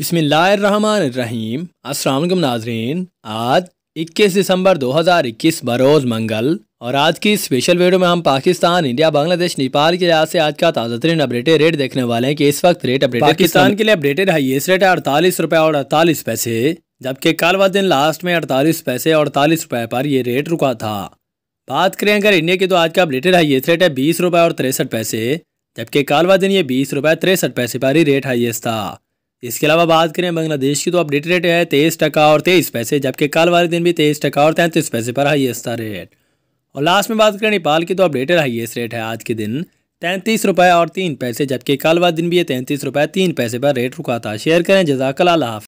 रहीम अस्सलाम नाजरीन आज 21 दिसंबर 2021 बरोज़ मंगल और आज की स्पेशल वीडियो में हम पाकिस्तान इंडिया बांग्लादेश नेपाल के लिहाज से आज का ताज़ा तरीन अपडेटेड रेट देखने वाले हैं कि इस वक्त रेट अपडेट पाकिस्तान के लिए अपडेटेड ये रेट है अड़तालीस रुपए और अड़तालीस पैसे जबकि कल व दिन लास्ट में अड़तालीस पैसे और अड़तालीस रुपए पर यह रेट रुका था बात करें अगर इंडिया की तो आज का अपडेटेड ये रेट है बीस रुपए और तिरसठ पैसे जबकि कल व दिन ये बीस रुपए तिरसठ पैसे पर ही रेट हाइएस्ट था इसके अलावा बात करें बांग्लादेश की तो अपडेट रेट है तेईस टका और तेईस पैसे जबकि कल वाले दिन भी तेईस टका और तैंतीस पैसे पर हाइएस्ट था रेट और लास्ट में बात करें नेपाल की तो अपडेटेड हाइएस्ट रेट है आज के दिन तैंतीस रुपये और तीन पैसे जबकि कल वाले दिन भी ये तैंतीस रुपये तीन पैसे पर रेट रुका था शेयर करें जजाकला